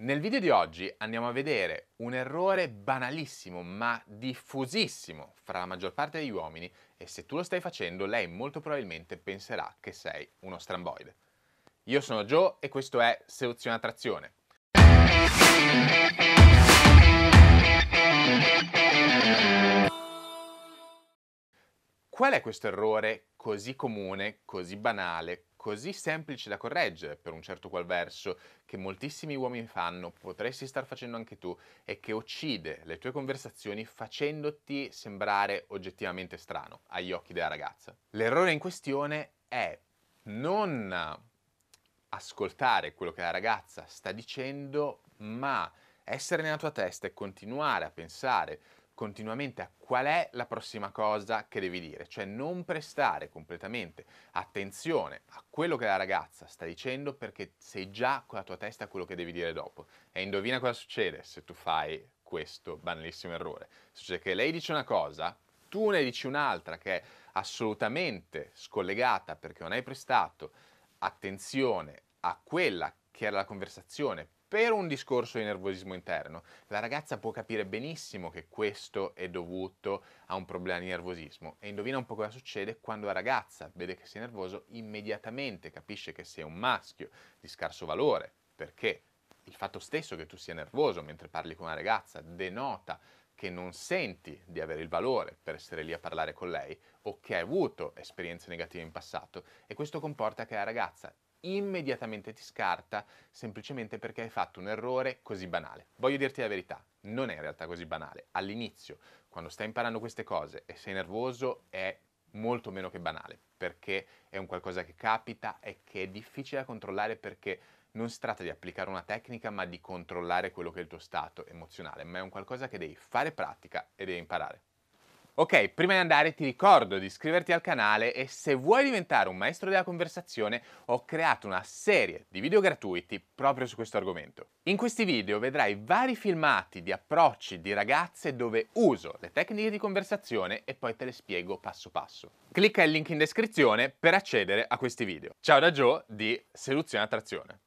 Nel video di oggi andiamo a vedere un errore banalissimo ma diffusissimo fra la maggior parte degli uomini e se tu lo stai facendo lei molto probabilmente penserà che sei uno stramboide. Io sono Joe e questo è Selezione Attrazione. Qual è questo errore così comune, così banale, così semplice da correggere per un certo qual verso che moltissimi uomini fanno, potresti star facendo anche tu, e che uccide le tue conversazioni facendoti sembrare oggettivamente strano agli occhi della ragazza. L'errore in questione è non ascoltare quello che la ragazza sta dicendo, ma essere nella tua testa e continuare a pensare continuamente a qual è la prossima cosa che devi dire, cioè non prestare completamente attenzione a quello che la ragazza sta dicendo perché sei già con la tua testa quello che devi dire dopo. E indovina cosa succede se tu fai questo banalissimo errore. Succede che lei dice una cosa, tu ne dici un'altra che è assolutamente scollegata perché non hai prestato attenzione a quella che era la conversazione, per un discorso di nervosismo interno. La ragazza può capire benissimo che questo è dovuto a un problema di nervosismo e indovina un po' cosa succede quando la ragazza vede che sei nervoso, immediatamente capisce che sei un maschio di scarso valore, perché il fatto stesso che tu sia nervoso mentre parli con una ragazza denota che non senti di avere il valore per essere lì a parlare con lei o che hai avuto esperienze negative in passato e questo comporta che la ragazza immediatamente ti scarta semplicemente perché hai fatto un errore così banale. Voglio dirti la verità, non è in realtà così banale. All'inizio, quando stai imparando queste cose e sei nervoso, è molto meno che banale, perché è un qualcosa che capita e che è difficile da controllare perché non si tratta di applicare una tecnica, ma di controllare quello che è il tuo stato emozionale, ma è un qualcosa che devi fare pratica e devi imparare. Ok, prima di andare ti ricordo di iscriverti al canale e se vuoi diventare un maestro della conversazione ho creato una serie di video gratuiti proprio su questo argomento. In questi video vedrai vari filmati di approcci di ragazze dove uso le tecniche di conversazione e poi te le spiego passo passo. Clicca il link in descrizione per accedere a questi video. Ciao da Joe di Seduzione Attrazione.